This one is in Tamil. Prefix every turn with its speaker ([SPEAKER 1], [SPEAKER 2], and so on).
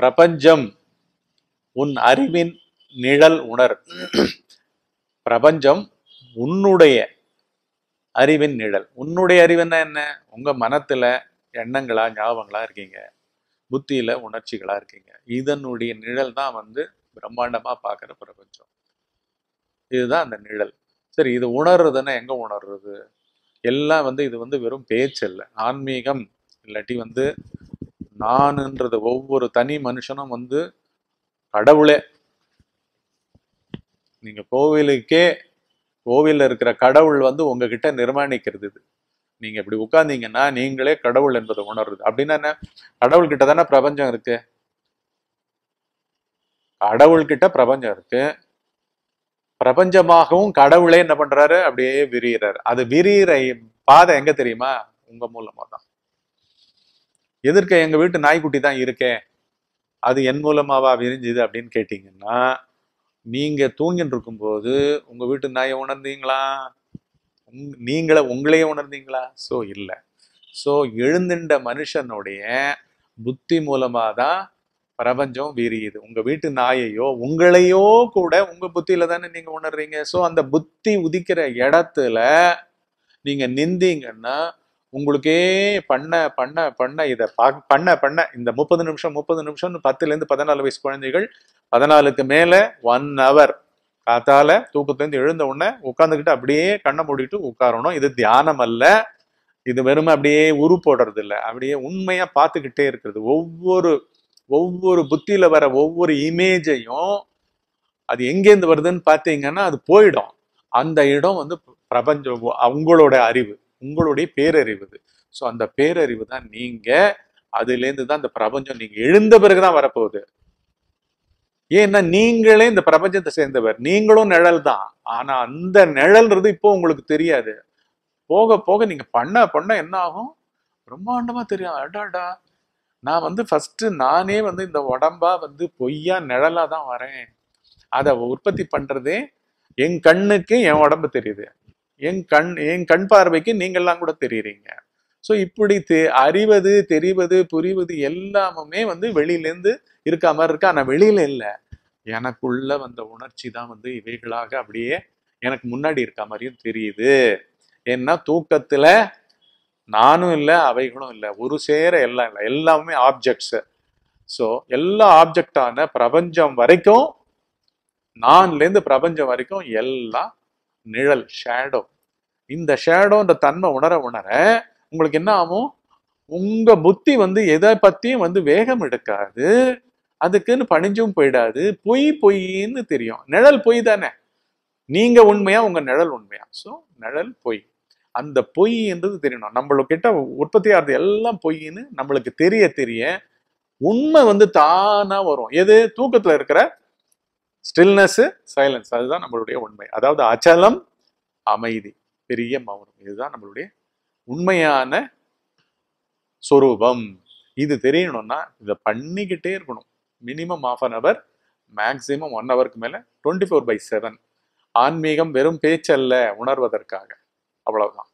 [SPEAKER 1] பிரபஞ்சம் உன் அறிவின் நிழல் உணர் பிரபஞ்சம் உன்னுடைய அறிவின் நிழல் உன்னுடைய அறிவுன்னா என்ன உங்க மனத்துல எண்ணங்களா ஞாபகங்களா இருக்கீங்க புத்தியில உணர்ச்சிகளா இருக்கீங்க இதனுடைய நிழல் தான் வந்து பிரம்மாண்டமா பார்க்குற பிரபஞ்சம் இதுதான் அந்த நிழல் சரி இது உணர்றதுன்னா எங்க உணர்றது எல்லாம் வந்து இது வந்து வெறும் பேச்சு இல்லை ஆன்மீகம் இல்லாட்டி வந்து நான்ன்றது ஒவ்வொரு தனி மனுஷனும் வந்து கடவுளே நீங்க கோவிலுக்கே கோவிலில் இருக்கிற கடவுள் வந்து உங்ககிட்ட நிர்மாணிக்கிறது இது நீங்க இப்படி உட்கார்ந்தீங்கன்னா நீங்களே கடவுள் என்பதை உணர்றது அப்படின்னா என்ன கடவுள்கிட்ட தானே பிரபஞ்சம் இருக்கு கடவுள்கிட்ட பிரபஞ்சம் இருக்கு பிரபஞ்சமாகவும் கடவுளே என்ன பண்றாரு அப்படியே விரிகிறாரு அது விரிகிற பாதை எங்க தெரியுமா உங்க மூலமா தான் எதிர்க்க எங்கள் வீட்டு நாய்க்குட்டி தான் இருக்கே அது என் மூலமாவா விரிஞ்சுது அப்படின்னு கேட்டீங்கன்னா நீங்கள் தூங்கிட்டு இருக்கும்போது உங்கள் வீட்டு நாயை உணர்ந்தீங்களா உங் நீங்களே உங்களையே உணர்ந்தீங்களா ஸோ இல்லை ஸோ எழுந்துண்ட மனுஷனுடைய புத்தி மூலமாக தான் பிரபஞ்சம் விரியுது உங்கள் வீட்டு நாயையோ உங்களையோ கூட உங்கள் புத்தியில் தானே நீங்கள் உணர்றீங்க ஸோ அந்த புத்தி உதிக்கிற இடத்துல நீங்கள் நிந்தீங்கன்னா உங்களுக்கே பண்ண பண்ண பண்ண இதை பா பண்ண பண்ண இந்த முப்பது நிமிஷம் முப்பது நிமிஷம்னு பத்துலேருந்து பதினாலு வயசு குழந்தைகள் பதினாலுக்கு மேலே ஒன் ஹவர் காத்தால தூக்கத்துலேருந்து எழுந்த உடனே உட்காந்துக்கிட்டு அப்படியே கண்ணை மூடிட்டு உட்காரணும் இது தியானம் அல்ல இது வெறுமை அப்படியே உரு போடுறது இல்லை அப்படியே உண்மையாக பார்த்துக்கிட்டே இருக்கிறது ஒவ்வொரு ஒவ்வொரு புத்தியில் வர ஒவ்வொரு இமேஜையும் அது எங்கேருந்து வருதுன்னு பார்த்தீங்கன்னா அது போயிடும் அந்த இடம் வந்து பிரபஞ்சம் அவங்களோட அறிவு உங்களுடைய பேரறிவு ஸோ அந்த பேரறிவு தான் நீங்கள் அதுலேருந்து தான் இந்த பிரபஞ்சம் நீங்கள் எழுந்த பிறகு தான் வரப்போகுது ஏன்னா நீங்களே இந்த பிரபஞ்சத்தை சேர்ந்தவர் நீங்களும் நிழல் தான் ஆனால் அந்த நிழல்ன்றது இப்போ உங்களுக்கு தெரியாது போக போக நீங்கள் பண்ண பண்ண என்ன ஆகும் ரொம்ப தெரியும் அடாடா நான் வந்து ஃபஸ்ட்டு நானே வந்து இந்த உடம்பா வந்து பொய்யா நிழலாக தான் வரேன் அதை உற்பத்தி பண்ணுறதே என் கண்ணுக்கு என் உடம்பு தெரியுது என் கண் என் கண் பார்வைக்கு நீங்கள்லாம் கூட தெரியுறீங்க ஸோ இப்படி தெ அறிவது தெரிவது புரிவது எல்லாமுமே வந்து வெளியிலேருந்து இருக்க மாதிரி இருக்கு ஆனால் வெளியில இல்லை எனக்குள்ள வந்த உணர்ச்சி தான் வந்து இவைகளாக அப்படியே எனக்கு முன்னாடி இருக்க மாதிரியும் தெரியுது ஏன்னா தூக்கத்தில் நானும் இல்லை அவைகளும் இல்லை ஒரு சேர எல்லாம் இல்லை எல்லாமே ஆப்ஜெக்ட்ஸு ஸோ எல்லா ஆப்ஜெக்டான பிரபஞ்சம் வரைக்கும் நான்லேருந்து பிரபஞ்சம் வரைக்கும் எல்லாம் நிழல் ஷேடோ இந்த ஷேடோன்ற தன்மை உணர உணர உங்களுக்கு என்ன ஆகும் உங்க புத்தி வந்து எதை பத்தியும் வந்து வேகம் எடுக்காது அதுக்குன்னு பணிஞ்சும் போயிடாது பொய் பொய்ன்னு தெரியும் நிழல் பொய் தானே நீங்க உண்மையா உங்க நிழல் உண்மையா ஸோ நிழல் பொய் அந்த பொய்ன்றது தெரியணும் நம்மளுக்கிட்ட உற்பத்தி ஆகிறது எல்லாம் பொய்ன்னு நம்மளுக்கு தெரிய தெரிய உண்மை வந்து தானா வரும் எது தூக்கத்துல இருக்கிற ஸ்டில்னஸ்ஸு சைலன்ஸ் அதுதான் நம்மளுடைய உண்மை அதாவது அச்சலம் அமைதி பெரிய மௌனம் இதுதான் நம்மளுடைய உண்மையான சொரூபம் இது தெரியணும்னா இதை பண்ணிக்கிட்டே இருக்கணும் minimum of an hour maximum one ஹவருக்கு மேலே டுவெண்ட்டி ஃபோர் பை செவன் ஆன்மீகம் வெறும் பேச்சல்ல உணர்வதற்காக அவ்வளவுதான்